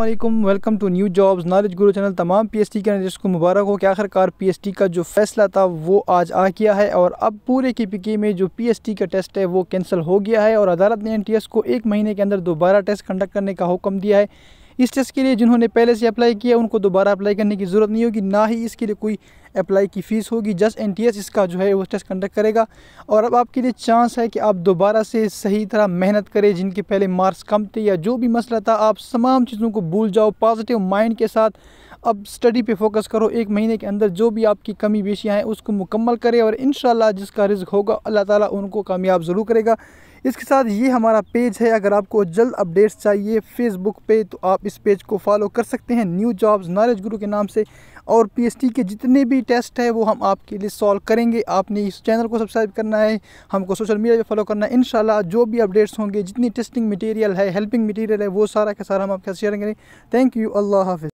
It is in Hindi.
अल्लाम welcome to new jobs knowledge guru channel तमाम पीएसटी के एनलिस्ट को मुबारक हो कि आखिरकार पीएसटी का जो फैसला था वो आज आ गया है और अब पूरे के पी में जो पीएसटी का टेस्ट है वो कैंसिल हो गया है और अदालत ने एनटीएस को एक महीने के अंदर दोबारा टेस्ट कंडक्ट करने का हुक्म दिया है इस टेस्ट के लिए जिन्होंने पहले से अप्लाई किया उनको दोबारा अप्लाई करने की ज़रूरत नहीं होगी ना ही इसके लिए कोई अप्लाई की फ़ीस होगी जस्ट एन इसका जो है वो टेस्ट कंडक्ट करेगा और अब आपके लिए चांस है कि आप दोबारा से सही तरह मेहनत करें जिनके पहले मार्क्स कम थे या जो भी मसला था आप तमाम चीज़ों को भूल जाओ पॉजिटिव माइंड के साथ अब स्टडी पे फोकस करो एक महीने के अंदर जो भी आपकी कमी बेशियाँ हैं उसको मुकम्मल करें और इन जिसका रिज्क होगा अल्लाह ताला उनको कामयाब ज़रूर करेगा इसके साथ ये हमारा पेज है अगर आपको जल्द अपडेट्स चाहिए फेसबुक पे तो आप इस पेज को फॉलो कर सकते हैं न्यू जॉब्स नॉलेज गुरु के नाम से और पीएचडी के जितने भी टेस्ट हैं वो हम आपके लिए सॉल्व करेंगे आपने इस चैनल को सब्सक्राइब करना है हमको सोशल मीडिया पे फॉलो करना है इन जो भी अपडेट्स होंगे जितनी टेस्टिंग मटेरियल है हेल्पिंग मटेरियल है वो सारा का सारा हम आपके साथ शेयर करेंगे थैंक यू अल्लाह हाफ़